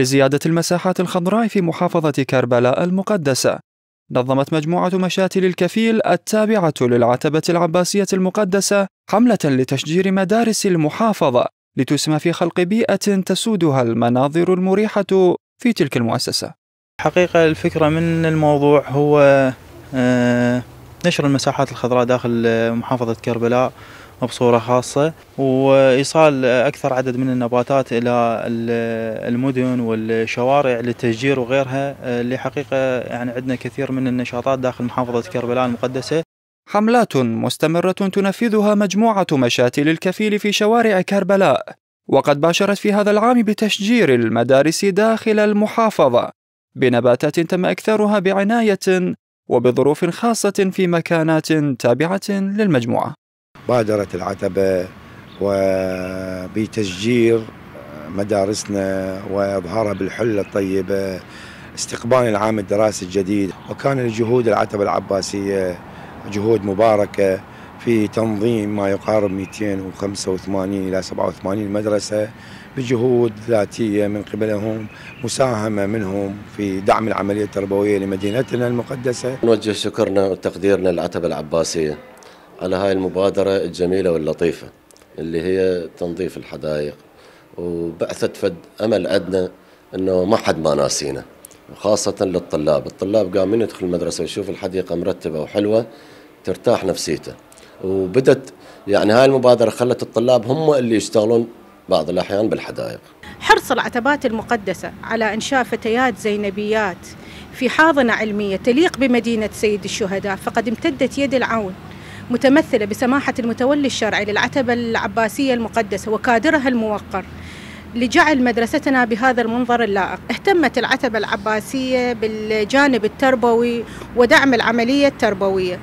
لزيادة المساحات الخضراء في محافظة كربلاء المقدسة نظمت مجموعة مشاتل الكفيل التابعة للعتبة العباسية المقدسة حملة لتشجير مدارس المحافظة لتسهم في خلق بيئة تسودها المناظر المريحة في تلك المؤسسة حقيقة الفكرة من الموضوع هو آه، نشر المساحات الخضراء داخل آه، محافظة كربلاء بصورة خاصة وإيصال أكثر عدد من النباتات إلى المدن والشوارع للتشجير وغيرها اللي حقيقة يعني عندنا كثير من النشاطات داخل محافظة كربلاء المقدسة حملات مستمرة تنفذها مجموعة مشاتل الكفيل في شوارع كربلاء وقد باشرت في هذا العام بتشجير المدارس داخل المحافظة بنباتات تم أكثرها بعناية وبظروف خاصة في مكانات تابعة للمجموعة بادرة العتبة وبتشجير مدارسنا وإظهارها بالحلة الطيبة استقبال العام الدراسي الجديد وكان الجهود العتبة العباسية جهود مباركة في تنظيم ما يقارب 285 إلى 87 مدرسة بجهود ذاتية من قبلهم مساهمة منهم في دعم العملية التربوية لمدينتنا المقدسة نوجه شكرنا وتقديرنا للعتبة العباسية على هاي المبادرة الجميلة واللطيفة اللي هي تنظيف الحدائق وبعثت فد أمل أدنى أنه ما حد ما ناسينا وخاصة للطلاب الطلاب قام من يدخل المدرسة ويشوف الحديقة مرتبة وحلوة ترتاح نفسيته وبدت يعني هاي المبادرة خلت الطلاب هم اللي يشتغلون بعض الأحيان بالحدائق حرص العتبات المقدسة على إنشاء فتيات زينبيات في حاضنة علمية تليق بمدينة سيد الشهداء فقد امتدت يد العون متمثلة بسماحة المتولي الشرعي للعتبة العباسية المقدسة وكادرها الموقر لجعل مدرستنا بهذا المنظر اللائق اهتمت العتبة العباسية بالجانب التربوي ودعم العملية التربوية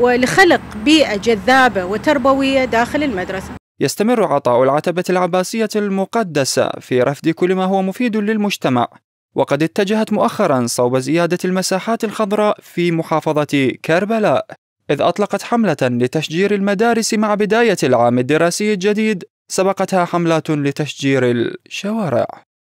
ولخلق بيئة جذابة وتربوية داخل المدرسة يستمر عطاء العتبة العباسية المقدسة في رفد كل ما هو مفيد للمجتمع وقد اتجهت مؤخرا صوب زيادة المساحات الخضراء في محافظة كربلاء إذ أطلقت حملة لتشجير المدارس مع بداية العام الدراسي الجديد سبقتها حملات لتشجير الشوارع